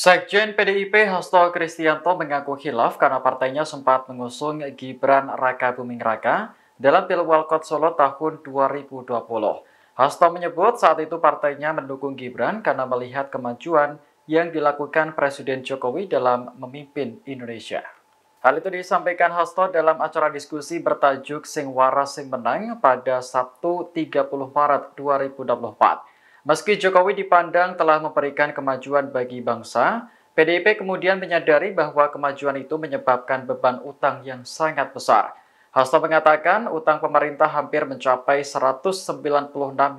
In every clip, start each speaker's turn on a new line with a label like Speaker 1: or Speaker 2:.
Speaker 1: Sekjen PDIP Hasto Kristianto mengaku hilaf karena partainya sempat mengusung Gibran Raka Buming Raka dalam Pilwalkot Solo tahun 2020. Hasto menyebut saat itu partainya mendukung Gibran karena melihat kemajuan yang dilakukan Presiden Jokowi dalam memimpin Indonesia. Hal itu disampaikan Hasto dalam acara diskusi bertajuk Sing Waras Sing Menang pada Sabtu 30 Maret 2024. Meski Jokowi dipandang telah memberikan kemajuan bagi bangsa, PDIP kemudian menyadari bahwa kemajuan itu menyebabkan beban utang yang sangat besar. Hasto mengatakan utang pemerintah hampir mencapai 196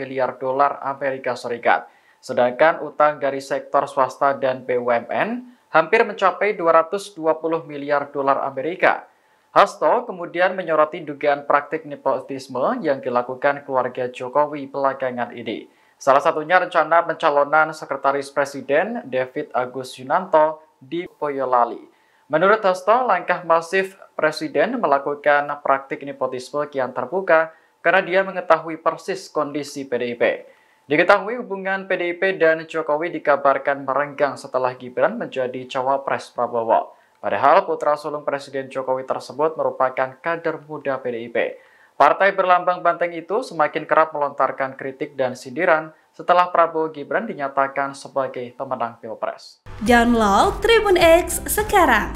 Speaker 1: miliar dolar Amerika Serikat, sedangkan utang dari sektor swasta dan BUMN hampir mencapai 220 miliar dolar Amerika. Hasto kemudian menyoroti dugaan praktik nepotisme yang dilakukan keluarga Jokowi belakangan ini. Salah satunya rencana pencalonan Sekretaris Presiden David Agus Yunanto di Boyolali. Menurut Hasto, langkah masif Presiden melakukan praktik nepotisme kian terbuka karena dia mengetahui persis kondisi PDIP. Diketahui hubungan PDIP dan Jokowi dikabarkan merenggang setelah Gibran menjadi cawapres Prabowo. Padahal putra sulung Presiden Jokowi tersebut merupakan kader muda PDIP. Partai berlambang banteng itu semakin kerap melontarkan kritik dan sindiran setelah Prabowo Gibran dinyatakan sebagai pemenang Pilpres.
Speaker 2: Download Tribun X sekarang,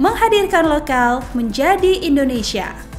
Speaker 2: menghadirkan lokal menjadi Indonesia.